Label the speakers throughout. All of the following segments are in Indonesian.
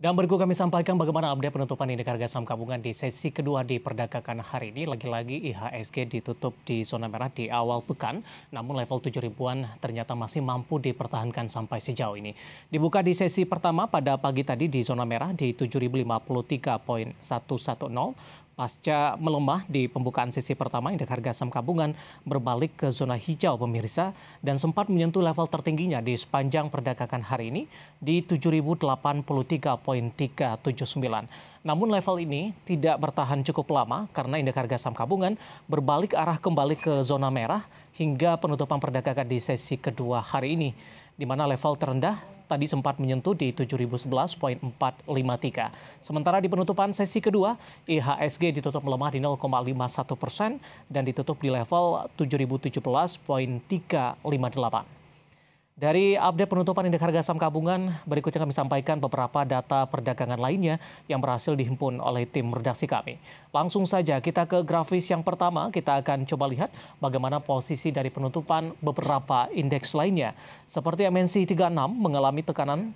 Speaker 1: Dan berikut kami sampaikan bagaimana update penutupan indeks harga saham gabungan di sesi kedua di perdagangan hari ini. Lagi-lagi IHSG ditutup di zona merah di awal pekan, namun level 7 ribuan ternyata masih mampu dipertahankan sampai sejauh ini. Dibuka di sesi pertama pada pagi tadi di zona merah di 7053.110, Pasca melemah di pembukaan sesi pertama, indeks harga saham gabungan berbalik ke zona hijau pemirsa dan sempat menyentuh level tertingginya di sepanjang perdagangan hari ini di 7083.379. Namun level ini tidak bertahan cukup lama karena indeks harga saham gabungan berbalik arah kembali ke zona merah hingga penutupan perdagangan di sesi kedua hari ini di mana level terendah tadi sempat menyentuh di 7.011.453. Sementara di penutupan sesi kedua, IHSG ditutup melemah di 0,51 persen dan ditutup di level 7.017.358. Dari update penutupan indeks harga saham gabungan, berikutnya kami sampaikan beberapa data perdagangan lainnya yang berhasil dihimpun oleh tim redaksi kami. Langsung saja kita ke grafis yang pertama, kita akan coba lihat bagaimana posisi dari penutupan beberapa indeks lainnya. Seperti MNC 36 mengalami tekanan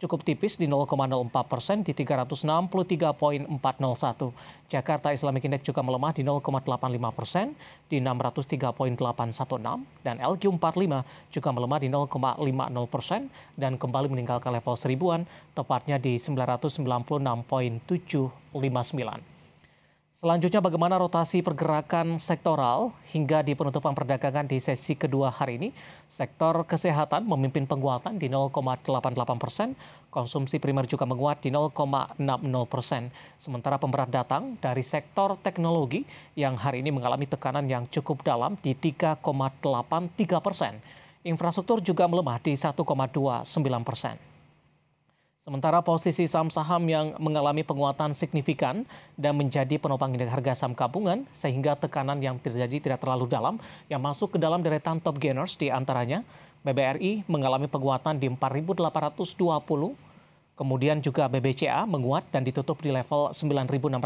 Speaker 1: cukup tipis di 0,04 persen di 363.401. Jakarta Islamic Index juga melemah di 0,85 persen di 603.816 dan LQ45 juga melemah di 0,50 persen dan kembali meninggalkan level seribuan tepatnya di 996.759. Selanjutnya bagaimana rotasi pergerakan sektoral hingga di penutupan perdagangan di sesi kedua hari ini. Sektor kesehatan memimpin penguatan di 0,88 persen, konsumsi primer juga menguat di 0,60 persen. Sementara pemberat datang dari sektor teknologi yang hari ini mengalami tekanan yang cukup dalam di 3,83 persen. Infrastruktur juga melemah di 1,29 persen. Sementara posisi saham-saham yang mengalami penguatan signifikan dan menjadi penopang indeks harga saham gabungan sehingga tekanan yang terjadi tidak terlalu dalam yang masuk ke dalam deretan top gainers di antaranya BBRI mengalami penguatan di 4.820, kemudian juga BBCA menguat dan ditutup di level 9.625.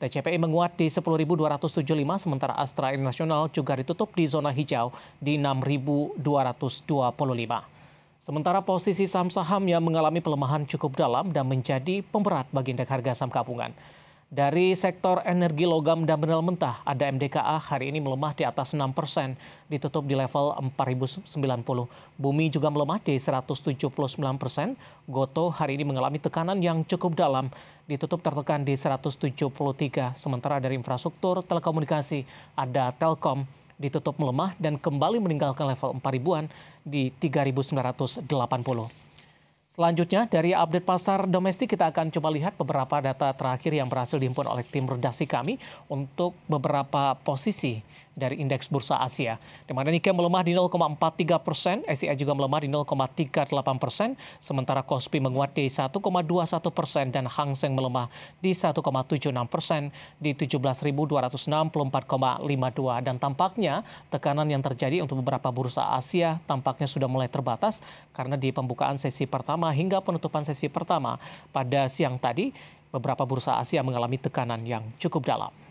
Speaker 1: TCPI menguat di 10.275 sementara Astra Internasional juga ditutup di zona hijau di 6.225. Sementara posisi saham saham yang mengalami pelemahan cukup dalam dan menjadi pemberat bagi indeks harga saham gabungan. Dari sektor energi logam dan mineral mentah, ada MDKA hari ini melemah di atas 6 persen, ditutup di level 4090. Bumi juga melemah di 179 persen. Goto hari ini mengalami tekanan yang cukup dalam, ditutup tertekan di 173. Sementara dari infrastruktur telekomunikasi, ada Telkom ditutup melemah dan kembali meninggalkan level 4000-an di 3980. Selanjutnya, dari update pasar domestik, kita akan coba lihat beberapa data terakhir yang berhasil dihimpun oleh tim redaksi kami untuk beberapa posisi dari indeks bursa Asia. Di mana Nikkei melemah di 0,43 persen, SIA juga melemah di 0,38 persen, sementara Kospi menguat di 1,21 persen dan Hang Seng melemah di 1,76 persen di 17.264,52 dan tampaknya tekanan yang terjadi untuk beberapa bursa Asia tampaknya sudah mulai terbatas karena di pembukaan sesi pertama hingga penutupan sesi pertama pada siang tadi beberapa bursa Asia mengalami tekanan yang cukup dalam.